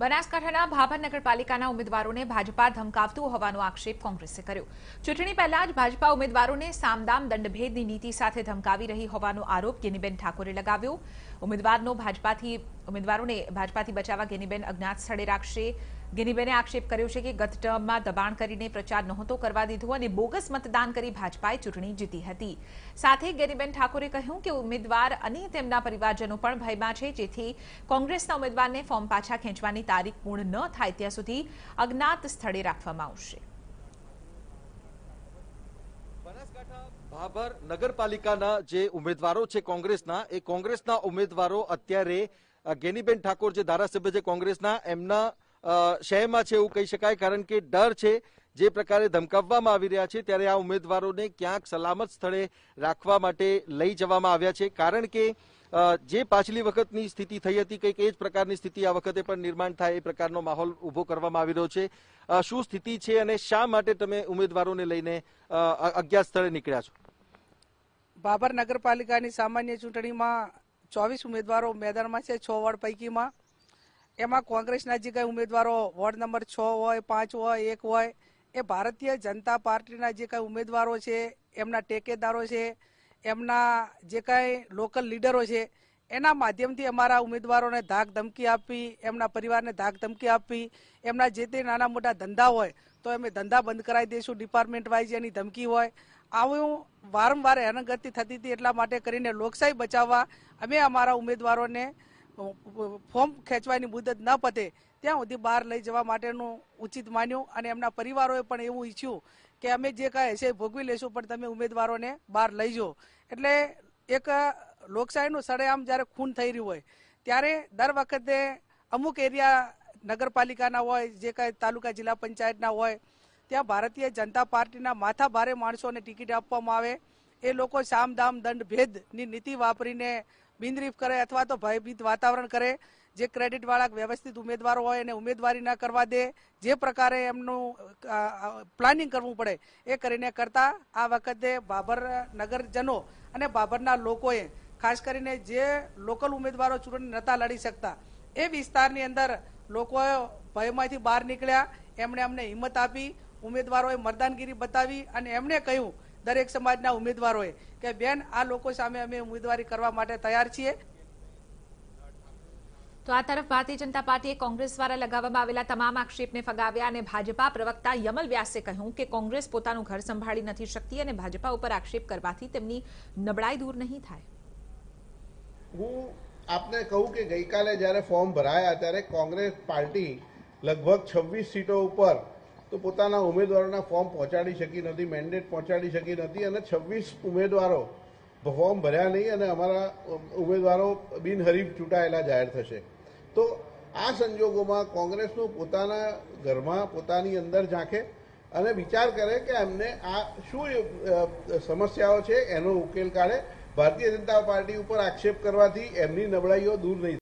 બનાસ કઠના ભાભર નગરપાલિકાના ઉમેદવારોને ભાજપ ધમકાવતું હોવાનો આક્ષેપ કોંગ્રેસે કર્યો ચૂંટણી પહેલા જ ભાજપ ઉમેદવારોને સામદામ દંડ ભેદની નીતિ સાથે ધમકાવી રહી હોવાનો આરોપ કે નીબેન ઠાકોરે લગાવ્યો ઉમેદવારનો ભાજપથી ઉમેદવારોને ભાજપાથી બચાવવા ગેનીબેન અજ્ઞાત સ્થળે રાખશે ગેનીબેને આક્ષેપ કર્યો છે કે ગત ટર્મમાં દબાણ કરીને પ્રચાર નહોતો કરવા દીધો અને બોગસ મતદાન કરી ભાજપાએ ચૂંટણી જીતી હતી સાથે ગેનીબેન ઠાકોરે કહ્યું કે ઉમેદવાર અને તેમના પરિવારજનો પણ ભયમાં છે જેથી કોંગ્રેસના ઉમેદવારને ફોર્મ પાછા ખેંચવાની તારીખ પૂર્ણ ન થાય ત્યાં સુધી અજ્ઞાત સ્થળે રાખવામાં આવશે ભાભર નગરપાલિકાના જે ઉમેદવારો છે કોંગ્રેસના એ કોંગ્રેસના ઉમેદવારો અત્યારે ગેનીબેન ઠાકોર જે ધારાસભ્ય છે કોંગ્રેસના એમના શહેરમાં છે એવું કહી શકાય કારણ કે ડર છે જે પ્રકારે ધમકાવવામાં આવી રહ્યા છે ત્યારે આ ઉમેદવારોને ક્યાંક સલામત સ્થળે રાખવા માટે લઈ જવામાં આવ્યા છે કારણ કે જે પાછલી વખતની સ્થિતિ થઈ હતી કંઈક એ જ પ્રકારની સ્થિતિ આ વખતે પણ નિર્માણ થાય એ પ્રકારનો માહોલ ઊભો કરવામાં આવી રહ્યો છે શું સ્થિતિ છે અને શા માટે તમે ઉમેદવારોને લઈને અજ્ઞાત સ્થળે નીકળ્યા છો બાબર નગરપાલિકાની સામાન્ય ચૂંટણીમાં ચોવીસ ઉમેદવારો મેદાનમાં છે છ વોર્ડ પૈકીમાં એમાં કોંગ્રેસના જે કાંઈ ઉમેદવારો વોર્ડ નંબર છ હોય પાંચ હોય એક હોય એ ભારતીય જનતા પાર્ટીના જે કાંઈ ઉમેદવારો છે એમના ટેકેદારો છે એમના જે કાંઈ લોકલ લીડરો છે એના માધ્યમથી અમારા ઉમેદવારોને ધાક ધમકી આપવી એમના પરિવારને ધાક ધમકી આપવી એમના જે તે નાના મોટા ધંધા હોય તો અમે ધંધા બંધ કરાવી દઈશું ડિપાર્ટમેન્ટ વાઇઝ એની ધમકી હોય આવું વારંવાર હેરાનગતિ થતી હતી એટલા માટે કરીને લોકશાહી બચાવવા અમે અમારા ઉમેદવારોને ફોર્મ ખેંચવાની મુદત ન પતે ત્યાં સુધી બહાર લઈ જવા માટેનું ઉચિત માન્યું અને એમના પરિવારોએ પણ એવું ઈચ્છ્યું કે અમે જે કાંઈ છે ભોગવી લેશું પણ તમે ઉમેદવારોને બહાર લઈ જાઓ એટલે એક લોકશાહીનું સળેઆમ જ્યારે ખૂન થઈ રહ્યું હોય ત્યારે દર વખતે અમુક એરિયા નગરપાલિકાના હોય જે કાંઈ તાલુકા જિલ્લા પંચાયતના હોય ત્યાં ભારતીય જનતા પાર્ટીના માથા ભારે માણસોને ટિકિટ આપવામાં આવે એ લોકો સામદામ દંડ ભેદની નીતિ વાપરીને બિનરીફ કરે અથવા તો ભયભીત વાતાવરણ કરે જે ક્રેડિટવાળા વ્યવસ્થિત ઉમેદવારો હોય એને ઉમેદવારી ના કરવા દે જે પ્રકારે એમનું પ્લાનિંગ કરવું પડે એ કરીને કરતા આ વખતે બાબર નગરજનો અને બાબરના લોકોએ ખાસ કરીને જે લોકલ ઉમેદવારો ચૂંટણી નહોતા લડી શકતા એ વિસ્તારની અંદર લોકો ભયમાંથી બહાર નીકળ્યા એમણે અમને હિંમત આપી ઉમેદવારોએ મરદાનગીરી બતાવી અને એમણે કહ્યું દરેક સમાજના ઉમેદવારોએ કે બેન આ લોકો સામે અમે ઉમેદવારી કરવા માટે તૈયાર છીએ તો આ તરફ ભારતીય જનતા પાર્ટીએ કોંગ્રેસ દ્વારા લગાવવામાં આવેલા તમામ આક્ષેપને ફગાવ્યા અને ભાજપા પ્રવક્તા યમલ વ્યાસે કહ્યું કે કોંગ્રેસ પોતાનું ઘર સંભાળી નથી શકતી અને ભાજપા ઉપર આક્ષેપ કરવાથી તેમની નબળાઈ દૂર નહીં થાય હું આપને કહું કે ગઈકાલે જ્યારે ફોર્મ ભરાયા ત્યારે કોંગ્રેસ પાર્ટી લગભગ છવ્વીસ સીટો ઉપર તો પોતાના ઉમેદવારોના ફોર્મ પહોંચાડી શકી નથી મેન્ડેટ પહોંચાડી શકી નથી અને છવ્વીસ ઉમેદવારો ફોર્મ ભર્યા નહીં અને અમારા ઉમેદવારો બિનહરીફ ચૂંટાયેલા જાહેર થશે તો આ સંજોગોમાં કોંગ્રેસનું પોતાના ઘરમાં પોતાની અંદર ઝાંખે અને વિચાર કરે કે એમને આ શું સમસ્યાઓ છે એનો ઉકેલ કાઢે ભારતીય જનતા પાર્ટી ઉપર આક્ષેપ કરવાથી એમની નબળાઈઓ દૂર નહીં